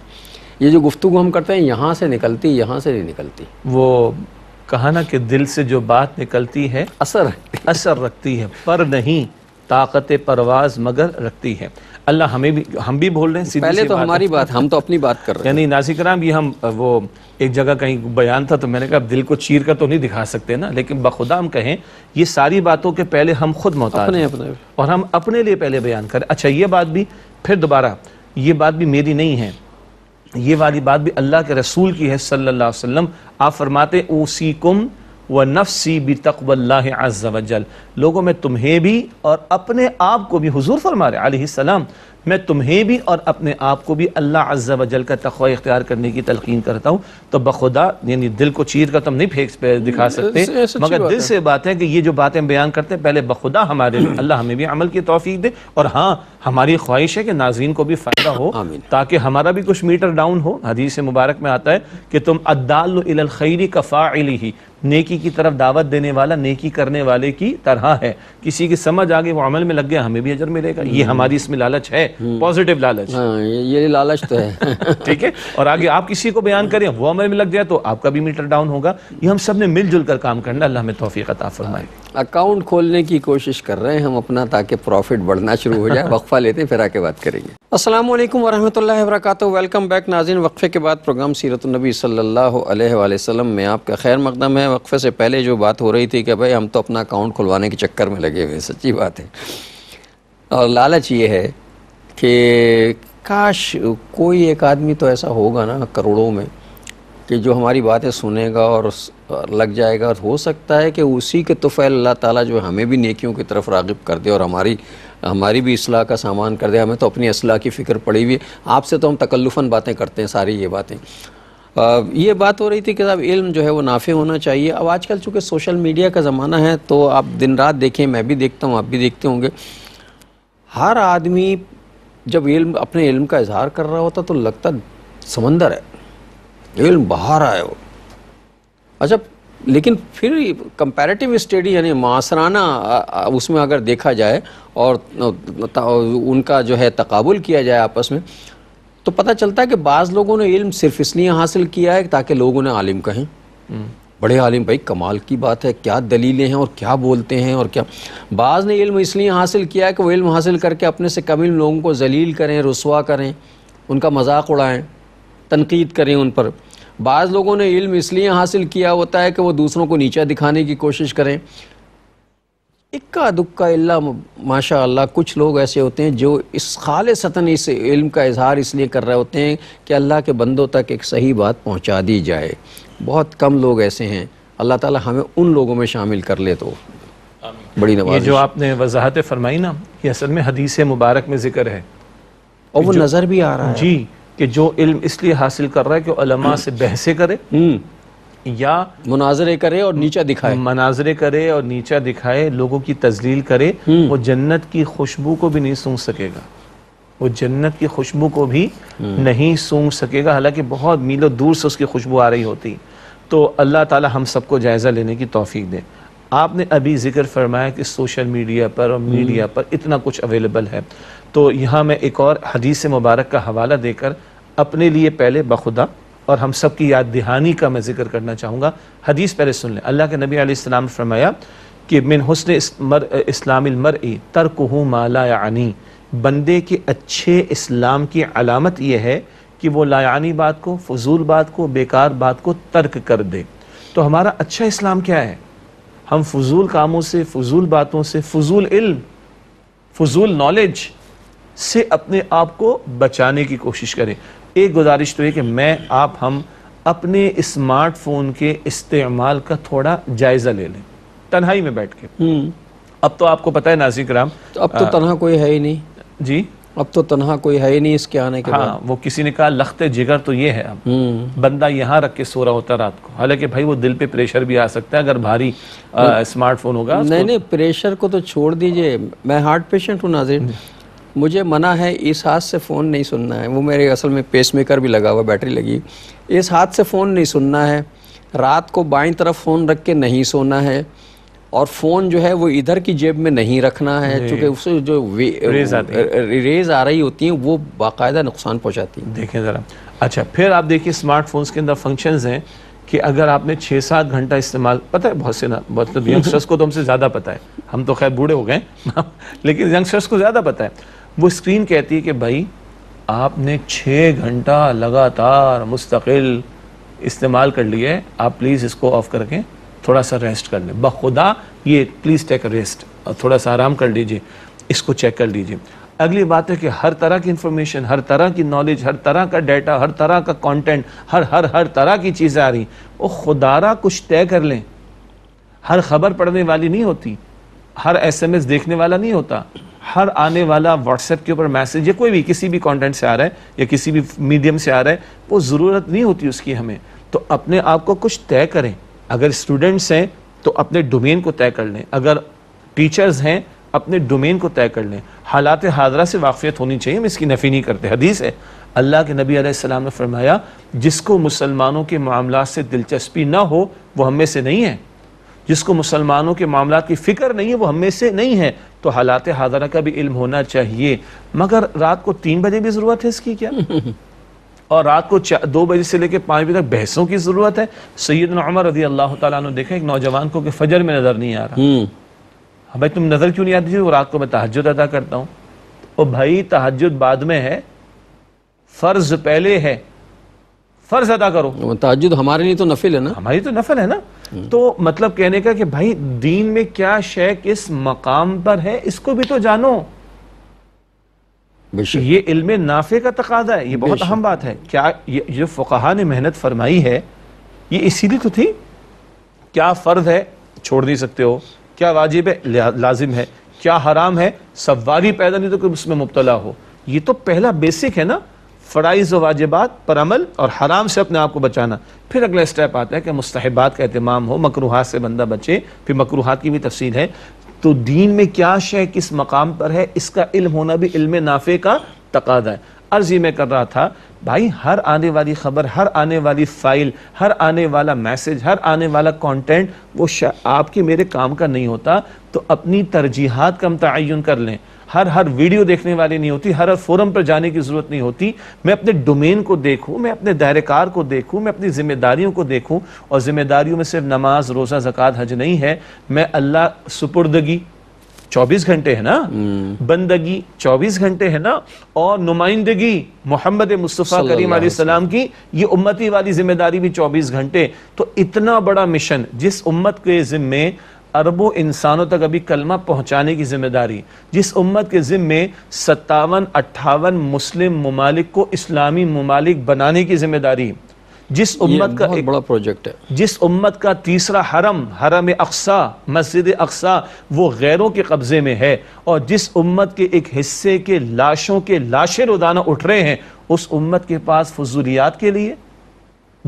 ये जो गुफ्तु हम करते हैं यहाँ से निकलती यहाँ से नहीं निकलती वो कहा ना कि दिल से जो बात निकलती है असर असर रखती है पर नहीं ताकत परवाज मगर रखती है अल्लाह हमें भी हम भी बोल रहे हैं पहले तो हमारी बात हम तो अपनी बात कर रहे हैं यानी नाजिक राम ये हम वो एक जगह कहीं बयान था तो मैंने कहा दिल को चीर कर तो नहीं दिखा सकते ना लेकिन बखुदा हम कहें ये सारी बातों के पहले हम खुद मोहताज अपने अपने और हम अपने लिए पहले बयान करें अच्छा ये बात भी फिर दोबारा ये बात भी मेरी नहीं है ये वाली बात भी अल्लाह के रसूल की है सल्ला वसम आप फरमाते ओसी कुम व नफसी बी तकबल्ला आज लोगों में तुम्हें भी और अपने आप को भी हजूर फरमा रहे आलम मैं तुम्हें भी और अपने आप को भी अल्लाह अज्जा वजल का तखवा इख्तियार करने की तलकिन करता हूँ तो बखुदा यानी दिल को चीर कर तुम तो नहीं फेंक पे दिखा सकते मगर दिल से बात है कि ये जो बातें बयान करते हैं पहले बखुदा हमारे लिए अल्लाह हमें भी अमल की तोफ़ी दे और हाँ हमारी ख्वाहिश है कि नाजीन को भी फ़ायदा हो ताकि हमारा भी कुछ मीटर डाउन हो हदीस मुबारक में आता है कि तुम अद्दालखैरी कफ़ा ही नेकी की तरफ दावत देने वाला नेकी करने वाले की तरह है किसी की समझ आ गई वो अमल में लग गया हमें भी अजर मिलेगा ये हम्म। हमारी इसमें लालच है पॉजिटिव हम्म। लालच हाँ, ये, लालच तो है ठीक है और आगे आप किसी को बयान करें वो अमल में लग जाए तो आपका भी मीटर डाउन होगा ये हम सब ने मिलजुल कर काम करना अल्लाह में तोफ़ी अता फरमाए अकाउंट खोलने की कोशिश कर रहे हैं हम अपना ताकि प्रॉफिट बढ़ना शुरू हो जाए वक्फ़ा लेते हैं फिर आके बात करेंगे असलम वरह वर्क वेलकम बैक नाजिन वक्फ़े के बाद प्रोग्राम सीरतनबी सल्ला वसम में आपका खैर मकदम है वक्फ़े से पहले जो बात हो रही थी कि भाई हम तो अपना अकाउंट खुलवाने के चक्कर में लगे हुए सच्ची बात है और लालच ये है कि काश कोई एक आदमी तो ऐसा होगा ना करोड़ों में कि जो हमारी बातें सुनेगा और लग जाएगा हो सकता है कि उसी के तुफ़ैल अल्लाह ताला जो हमें भी नेकियों की तरफ रागिब कर दे और हमारी हमारी भी असलाह का सामान कर दे हमें तो अपनी असलाह की फ़िक्र पड़ी हुई है आपसे तो हम तकल्लुफ़न बातें करते हैं सारी ये बातें ये बात हो रही थी कि साहब इल्म जो है वो नाफे होना चाहिए अब आजकल चूँकि सोशल मीडिया का ज़माना है तो आप दिन रात देखें मैं भी देखता हूँ आप भी देखते होंगे हर आदमी जब इल्म अपने इल्म का इजहार कर रहा होता तो लगता समंदर है इल्म बाहर आए हो अच्छा लेकिन फिर कंपैरेटिव स्टडी यानी मासराना उसमें अगर देखा जाए और उनका जो है तकबुल किया जाए आपस में तो पता चलता है कि बाज़ लोगों ने इल्म सिर्फ इसलिए हासिल किया है ताकि लोग उन्हें आलिम कहें हम्म। बड़े आलिम भाई कमाल की बात है क्या दलीलें हैं और क्या बोलते हैं और क्या बाज़ ने इल्म इसलिए हासिल किया है कि वो इल्म हासिल करके अपने से कमिल लोगों को जलील करें रसुआ करें उनका मजाक उड़ाएँ तनकीद करें उन पर बाज़ लोगों ने इल्म इसलिए हासिल किया होता है कि वो दूसरों को नीचा दिखाने की कोशिश करें इक्का दुक्का इल्ला माशा अल्लाह कुछ लोग ऐसे होते हैं जो इस खाल सतन इस इल्म का इजहार इसलिए कर रहे होते हैं कि अल्लाह के बंदों तक एक सही बात पहुंचा दी जाए बहुत कम लोग ऐसे हैं अल्लाह ताला हमें उन लोगों में शामिल कर ले तो बड़ी नवाज जो आपने वजाहत फरमाई ना ये असल में हदीस मुबारक में ज़िक्र है और वो नज़र भी आ रहा है जी कि जो इल्म इसलिए हासिल कर रहा है कि से बहसें करे हम्म। या मुनाजरे करे और नीचा दिखाए मनाजरे करे और नीचा दिखाए लोगों की तजलील करे हम्म। वो जन्नत की खुशबू को भी नहीं सूंघ सकेगा वो जन्नत की खुशबू को भी हम्म। नहीं सूंघ सकेगा हालांकि बहुत मीलों दूर से उसकी खुशबू आ रही होती तो अल्लाह ताला हम सबको जायज़ा लेने की तोफ़ी दे आपने अभी जिक्र फरमाया कि सोशल मीडिया पर और हम्म। मीडिया पर इतना कुछ अवेलेबल है तो यहाँ मैं एक और हदीस मुबारक का हवाला देकर अपने लिए पहले बखुदा और हम सब की याद दहानी का मैं जिक्र करना चाहूँगा हदीस पहले सुन लें अल्लाह के नबी आलाम फरमाया कि मिन हसन इस्लामिल मर तर्क माला यानी बंदे के अच्छे इस्लाम की अलामत यह है कि वो लायानी बात को फजूल बात को बेकार बात को तर्क कर दे तो हमारा अच्छा इस्लाम क्या है हम फजूल कामों से फजूल बातों से फजूल इल्म फजूल नॉलेज से अपने आप को बचाने की कोशिश करें एक गुजारिश तो है कि मैं आप हम अपने स्मार्टफोन के इस्तेमाल का थोड़ा जायज़ा ले लें तन्हाई में बैठ के हम्म। अब तो आपको पता है नाजिक राम तो अब तो तनहा कोई है ही नहीं जी अब तो तनहा कोई है ही नहीं इसके आने के हाँ, वो किसी ने कहा लखते जिगर तो ये है अब हम्म। बंदा यहाँ रख के सो रहा होता रात को हालांकि भाई वो दिल पे प्रेशर भी आ सकता है अगर भारी स्मार्टफोन होगा नहीं नहीं प्रेशर को तो छोड़ दीजिए मैं हार्ट पेशेंट हूँ नाजिर मुझे मना है इस हाथ से फ़ोन नहीं सुनना है वो मेरे असल में पेस मेकर भी लगा हुआ बैटरी लगी इस हाथ से फ़ोन नहीं सुनना है रात को बाई तरफ फ़ोन रख के नहीं सोना है और फ़ोन जो है वो इधर की जेब में नहीं रखना है चूँकि उससे जो रेज रेज आ रही होती हैं वो बाकायदा नुकसान पहुँचाती हैं देखें ज़रा अच्छा फिर आप देखिए स्मार्टफोन्स के अंदर फंक्शंस हैं कि अगर आपने छः सात घंटा इस्तेमाल पता है बहुत से ना मतलब यंगस्टर्स को तो हमसे ज़्यादा पता है हम तो खैर बूढ़े हो गए लेकिन यंगस्टर्स को ज़्यादा पता है वो स्क्रीन कहती है कि भाई आपने छः घंटा लगातार मुस्तकिल इस्तेमाल कर लिया है आप प्लीज़ इसको ऑफ करके थोड़ा सा रेस्ट कर लें बखुदा ये प्लीज़ टेक रेस्ट और थोड़ा सा आराम कर लीजिए इसको चेक कर लीजिए अगली बात है कि हर तरह की इन्फॉर्मेशन हर तरह की नॉलेज हर तरह का डाटा हर तरह का कंटेंट हर हर हर तरह की चीज़ें आ रही वो खुदारा कुछ तय कर लें हर खबर पढ़ने वाली नहीं होती हर एसएमएस देखने वाला नहीं होता हर आने वाला व्हाट्सएप के ऊपर मैसेज या कोई भी किसी भी कंटेंट से आ रहा है या किसी भी मीडियम से आ रहा है वो ज़रूरत नहीं होती उसकी हमें तो अपने आप को कुछ तय करें अगर स्टूडेंट्स हैं तो अपने डोमेन को तय कर लें अगर टीचर्स हैं अपने डोमेन को तय कर लें हालात हाजरा से वाकफियत होनी चाहिए हम इसकी नफ़ी नहीं करते हदीस है अल्लाह के नबी आसमाम ने फरमाया जिसको मुसलमानों के मामला से दिलचस्पी ना हो वह हमें से नहीं है जिसको मुसलमानों के मामला की फ़िक्र नहीं है वो हमें से नहीं है तो हालात हाजरा का भी इल्म होना चाहिए मगर रात को तीन बजे भी ज़रूरत है इसकी क्या और रात को दो बजे से लेकर पाँच बजे तक बहसों की ज़रूरत है सैयद उमर रजी अल्लाह तु देखा एक नौजवान को कि फजर में नज़र नहीं आ रहा हम्म। हाँ भाई तुम नज़र क्यों नहीं आती वो रात को मैं तहजद अदा करता हूँ ओ भाई तहजद बाद में है फ़र्ज पहले है फ़र्ज अदा करो तहजद हमारे लिए तो नफिल है ना हमारी तो नफिल है ना हम्म। तो मतलब कहने का कि भाई दीन में क्या शे किस मकाम पर है इसको भी तो जानो ये इल्म नाफे का तकादा है ये बहुत अहम बात है क्या ये जो फ़ुकाहा ने मेहनत फरमाई है ये इसीलिए तो थी क्या फ़र्ज है छोड़ नहीं सकते हो क्या वाजिब है लाजिम है क्या हराम है सवारी पैदा नहीं तो उसमें मुबतला हो ये तो पहला बेसिक है ना फ़राइज़ वाजिबात पर अमल और हराम से अपने आप को बचाना फिर अगला स्टेप आता है कि मुस्तहबात का अहतमाम हो मकरूहत से बंदा बचे फिर मकरूहत की भी तफसील है तो दीन में क्या शय किस मकाम पर है इसका इल्म होना भी इल्म नाफे का तकादा है अर्जी में कर रहा था भाई हर आने वाली खबर हर आने वाली फाइल हर आने वाला मैसेज हर आने वाला कॉन्टेंट वो आपके मेरे काम का नहीं होता तो अपनी तरजीहत का हम तयन कर लें हर हर वीडियो देखने वाली नहीं होती हर हर फोरम पर जाने की ज़रूरत नहीं होती मैं अपने डोमेन को देखूं मैं अपने दायरेकार को देखूं मैं अपनी जिम्मेदारियों को देखूं और ज़िम्मेदारियों में सिर्फ नमाज रोज़ा जक़ात हज नहीं है मैं अल्लाह सुपुर्दगी चौबीस घंटे है ना हम्म। बंदगी चौबीस घंटे है ना और नुमाइंदगी मोहम्मद मुस्तफ़ा करीम सलाम की ये उम्मती वाली जिम्मेदारी भी चौबीस घंटे तो इतना बड़ा मिशन जिस उम्मत के जिम्मे अरबों इंसानों तक अभी कलमा पहुँचाने की जिम्मेदारी जिस उम्मत के ज़िम्मे सत्तावन अट्ठावन मुस्लिम ममालिक को इस्लामी ममालिक बनाने की जिम्मेदारी जिस उम्मत का एक बड़ा प्रोजेक्ट है जिस उम्मत का तीसरा हरम हरम अक्सा मस्जिद अक्सा वो गैरों के कब्ज़े में है और जिस उम्मत के एक हिस्से के लाशों के लाशें रोदाना उठ रहे हैं उस उम्मत के पास फजूलियात के लिए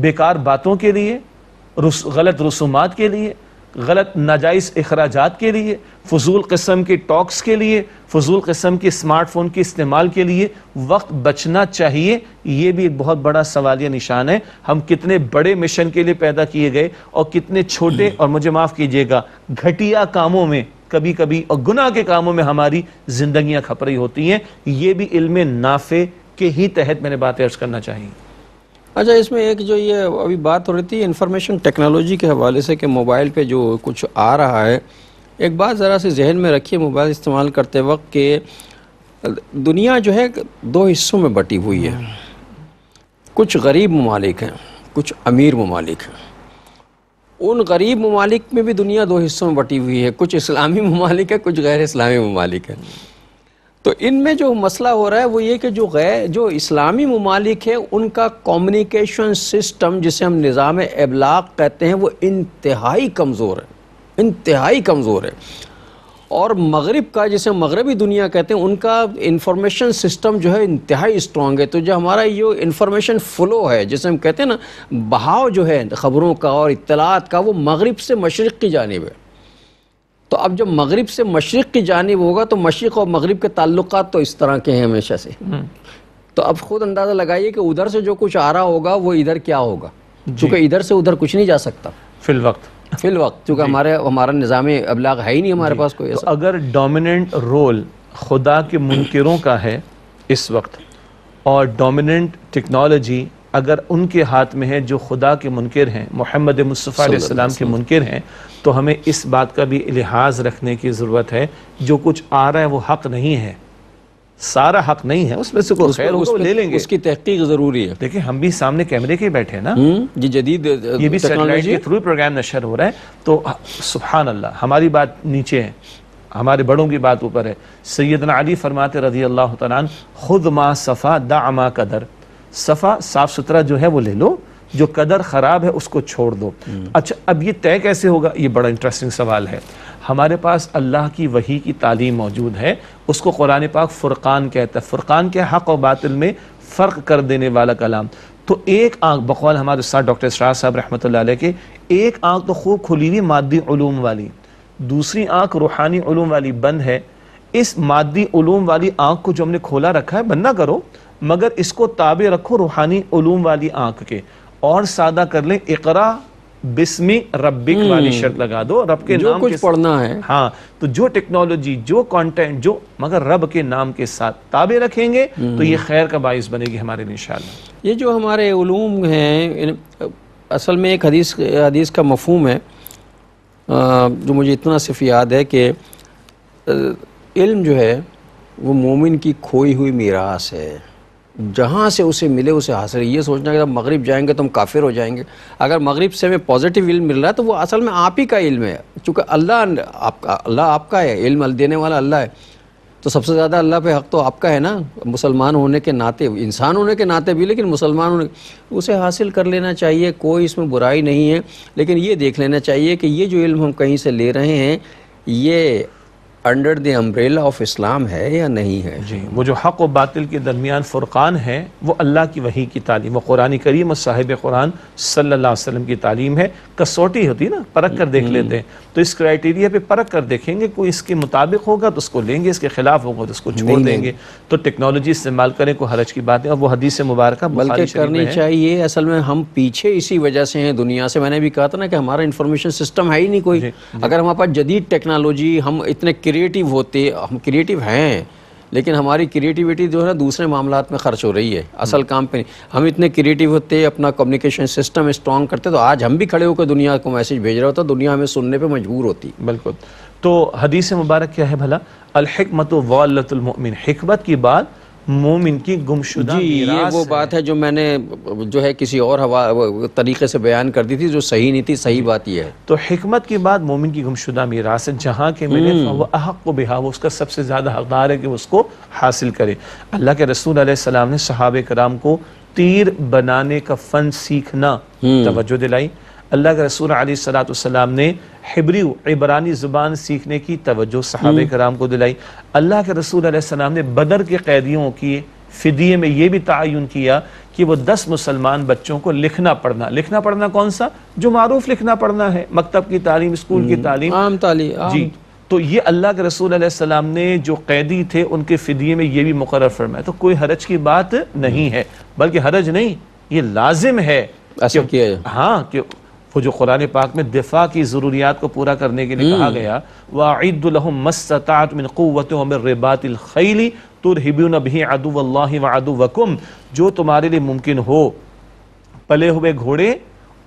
बेकार बातों के लिए गलत रसूमात के लिए गलत नाजायज़ अखराज के लिए फजूल कस्म के टॉक्स के लिए फजूल कस्म के स्मार्टफोन के इस्तेमाल के लिए वक्त बचना चाहिए ये भी एक बहुत बड़ा सवालिया निशान है हम कितने बड़े मिशन के लिए पैदा किए गए और कितने छोटे हम्म। और मुझे माफ़ कीजिएगा घटिया कामों में कभी कभी और गुनाह के कामों में हमारी जिंदगियां खप रही होती हैं ये भी इल्म नाफे के ही तहत मैंने बातें अर्ज करना चाहिए अच्छा इसमें एक जो ये अभी बात हो रही थी इन्फॉर्मेशन टेक्नोलॉजी के हवाले से कि मोबाइल पे जो कुछ आ रहा है एक बात ज़रा से जहन में रखिए मोबाइल इस्तेमाल करते वक्त कि दुनिया जो है दो हिस्सों में बटी हुई है कुछ गरीब ममालिक हैं कुछ अमीर ममालिक हैं उन गरीब ममालिक में भी दुनिया दो हिस्सों में बटी हुई है कुछ इस्लामी ममालिक है कुछ गैर इस्लामी ममालिक है तो इनमें जो मसला हो रहा है वो ये कि जो गैर जो इस्लामी ममालिक है उनका कम्युनिकेशन सिस्टम जिसे हम निज़ाम अबलाक कहते हैं वो इंतहाई कमज़ोर है इंतहाई कमज़ोर है और मगरब का जिसे मगरबी दुनिया कहते हैं उनका इंफॉर्मेशन सिस्टम जो है इंतहाई स्ट्रॉन्ग है तो जो हमारा ये इंफॉर्मेशन फ़्लो है जिसे हम कहते हैं ना बहाव जो है ख़बरों का और इतलात का वो मगरब से मशरक़ की जानब है तो अब जब मगरब से मशरक़ की जानब होगा तो मशरक़ और मगरब के ताल्लुक तो इस तरह के हैं हमेशा से हम्म। तो अब ख़ुद अंदाज़ा लगाइए कि उधर से जो कुछ आ रहा होगा वो इधर क्या होगा चूँकि इधर से उधर कुछ नहीं जा सकता फिल वक्त फिल वक्त चूँकि हमारे हमारा निज़ाम अबलाग है ही नहीं हमारे पास कोई तो अगर डोमिनेंट रोल खुदा के मुनकरों का है इस वक्त और डोमिनेंट टेक्नोलॉजी अगर उनके हाथ में है जो खुदा के मुनकर हैं मोहम्मद मुस्तफ़ा के मुनकर हैं तो हमें इस बात का भी लिहाज रखने की ज़रूरत है जो कुछ आ रहा है वो हक नहीं है सारा हक नहीं है उसमें से कोई खैर उसको ले लेंगे उसकी तहकीक ज़रूरी है देखिए हम भी सामने कैमरे के बैठे ना ये हम्म, जदीद ये भी टेक्नोलॉजी के थ्रू प्रोग्राम नशर हो रहा है तो सुबहान अल्लाह हमारी बात नीचे है हमारे बड़ों की बात ऊपर है सैदना अली फरमाते रजी अल्लाह तुद मा सफ़ा दा अमा कदर सफ़ा साफ़ सुथरा जो है वो ले लो जो कदर ख़राब है उसको छोड़ दो हम्म। अच्छा अब ये तय कैसे होगा ये बड़ा इंटरेस्टिंग सवाल है हमारे पास अल्लाह की वही की तालीम मौजूद है उसको कुरान पाक फ़ुरक़ान कहता है फ़ुरक़ान के हक़ और बातिल में फ़र्क कर देने वाला कलाम तो एक आंख बकौल हमारे साथ डॉक्टर शाह साहब रहमत के एक आंख तो खूब खुली हुई मादी ूम वाली दूसरी आंख रूहानी ूम वाली बंद है इस मादी ूम वाली आंख को जो हमने खोला रखा है बंद ना करो मगर इसको ताबे रखो रूहानी उलूम वाली आंख के और सादा कर लें इकरा बिस्मी रब्बिक हम्म। वाली शर्त लगा दो रब के जो नाम कुछ के पढ़ना है हाँ तो जो टेक्नोलॉजी जो कंटेंट जो मगर रब के नाम के साथ ताबे रखेंगे तो ये हम्म। खैर का बायस बनेगी हमारे लिए इंशाल्लाह ये जो हमारे उलूम हैं असल में एक हदीस हदीस का मफहम है जो मुझे इतना सिर्फ याद है कि इल्म जो है वो मोमिन की खोई हुई मीरास है जहाँ से उसे मिले उसे हासिल ये सोचना कि जब मगरब जाएंगे तो हम काफिर हो जाएंगे अगर मगरब से हमें पॉजिटिव इल्म मिल रहा है तो वो असल में आप ही का इल्म है चूँकि अल्लाह आपका अल्लाह आपका है इल्म देने वाला अल्लाह है तो सबसे ज़्यादा अल्लाह पे हक़ तो आपका है ना मुसलमान होने के नाते इंसान होने के नाते भी लेकिन मुसलमान होने उसे हासिल कर लेना चाहिए कोई इसमें बुराई नहीं है लेकिन ये देख लेना चाहिए कि ये जो इल्म हम कहीं से ले रहे हैं ये under the umbrella of Islam है या नहीं है जी वो जो हक़ और बातिल के दरमियान फ़ुरक़ान है वो अल्लाह की वही की तालीम व कुरान करीम और साहिब कुरान सल्ला की तालीम है कसौटी होती है ना परख कर देख लेते हैं तो इस क्राइटेरिया पे परख कर देखेंगे कोई इसके मुताबिक होगा तो उसको लेंगे इसके खिलाफ होगा तो उसको छोड़ देंगे तो टेक्नोलॉजी इस्तेमाल करें कोई हरज की बात है और वो हदीस मुबारक बल्कि करनी चाहिए असल में हम पीछे इसी वजह से हैं दुनिया से मैंने भी कहा था ना कि हमारा इंफॉर्मेशन सिस्टम है ही नहीं कोई अगर हमारे पास जदीद टेक्नोलॉजी हम इतने क्रिएटिव होते हम क्रिएटिव हैं लेकिन हमारी क्रिएटिविटी जो है ना दूसरे मामला में ख़र्च हो रही है असल काम पे नहीं हम इतने क्रिएटिव होते अपना कम्युनिकेशन सिस्टम स्ट्रॉन्ग करते तो आज हम भी खड़े होकर दुनिया को मैसेज भेज रहे होता तो दुनिया हमें सुनने पर मजबूर होती बिल्कुल तो हदीस मुबारक क्या है भला अलहमत वालतमिन हमत की बात मोमिन की गुमशुदा जी ये वो है। बात है जो मैंने जो है किसी और हवा तरीके से बयान कर दी थी जो सही नहीं थी सही बात यह है तो हमत की बात मोमिन की गुमशुदा मीरास है जहाँ के मिले हम्म। अहक को बेहा वो उसका सबसे ज़्यादा हकदार है कि उसको हासिल करे अल्लाह के रसूल सलाम ने सहाब कराम को तीर बनाने का फ़न सीखना हम्म। तोज्जो दिलाई अल्लाह के रसूल सलाम ने हिब्रू इबरानी ज़ुबान सीखने की तवज्जो सहाब हम्म। कराम को दिलाई अल्लाह के रसूल सलाम ने बदर के कैदियों की फिदिये में यह भी तयन किया कि वो दस मुसलमान बच्चों को लिखना पढ़ना लिखना पढ़ना कौन सा जो मारूफ लिखना पढ़ना है मकतब की तालीम स्कूल की हम्म। तालीम आम तालीम जी तो ये अल्लाह के रसूल सलाम ने जो कैदी थे उनके फिदिये में यह भी मुकर फरमाया तो कोई हरज की बात नहीं है बल्कि हरज नहीं ये लाजिम है कि, हाँ कि को जो कुरान पाक में दिफा की ज़रूरियात को पूरा करने के लिए कहा हम्म। गया वाईदलहम मस्तात मिन क़वत रिबातली तुरहिबन भी अदू अल्लाह वदू वकुम जो तुम्हारे लिए मुमकिन हो पले हुए घोड़े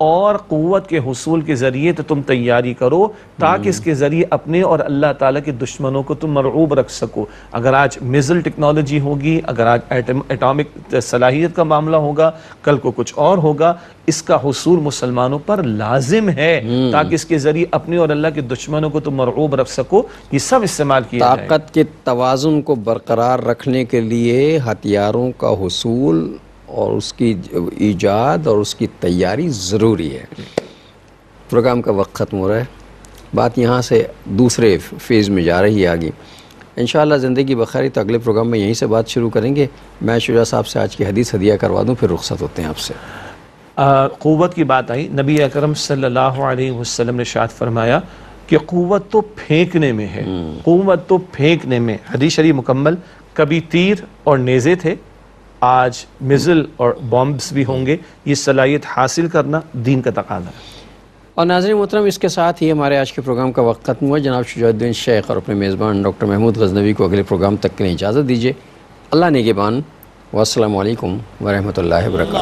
और क़वत के हसूल के ज़रिए तो तुम तैयारी करो ताकि हम्म। इसके ज़रिए अपने और अल्लाह ताली के दुश्मनों को तुम मरूब रख सको अगर आज मिज़ल टेक्नोलॉजी होगी अगर आज एटामिक सलाहियत का मामला होगा कल को कुछ और होगा इसका हसूल मुसलमानों पर लाजिम है हम्म। ताकि इसके ज़रिए अपने और अल्लाह के दुश्मनों को तुम मरूब रख सको ये सब इस्तेमाल किया ताकत के तोज़ुन को बरकरार रखने के लिए हथियारों का हसूल और उसकी ईजाद और उसकी तैयारी ज़रूरी है प्रोग्राम का वक्त ख़त्म हो रहा है बात यहाँ से दूसरे फेज़ में जा रही है आगे इन ज़िंदगी बखैर तो अगले प्रोग्राम में यहीं से बात शुरू करेंगे मैं शुजा साहब से आज की हदीस हदिया करवा दूँ फिर रुख्सत होते हैं आपसे क़वत की बात आई नबी अकरम सल्लल्लाहु अलैहि वसल्लम ने शाद फरमाया कि क़वत तो फेंकने में है हम्म। क़वत तो फेंकने में हदी शरी मुकम्मल कभी तीर और नेज़े थे आज मिज़ल और बॉम्ब्स भी होंगे ये सलाहियत हासिल करना दीन का तकादा है और नाजर मोहतरम इसके साथ ही हमारे आज के प्रोग्राम का वक्त ख़त्म हुआ जनाब शुजाद्दीन शेख और अपने मेज़बान डॉक्टर महमूद गजनवी को अगले प्रोग्राम तक के लिए इजाज़त दीजिए अल्लाह नेगेबान वालकम वरहमल वर्क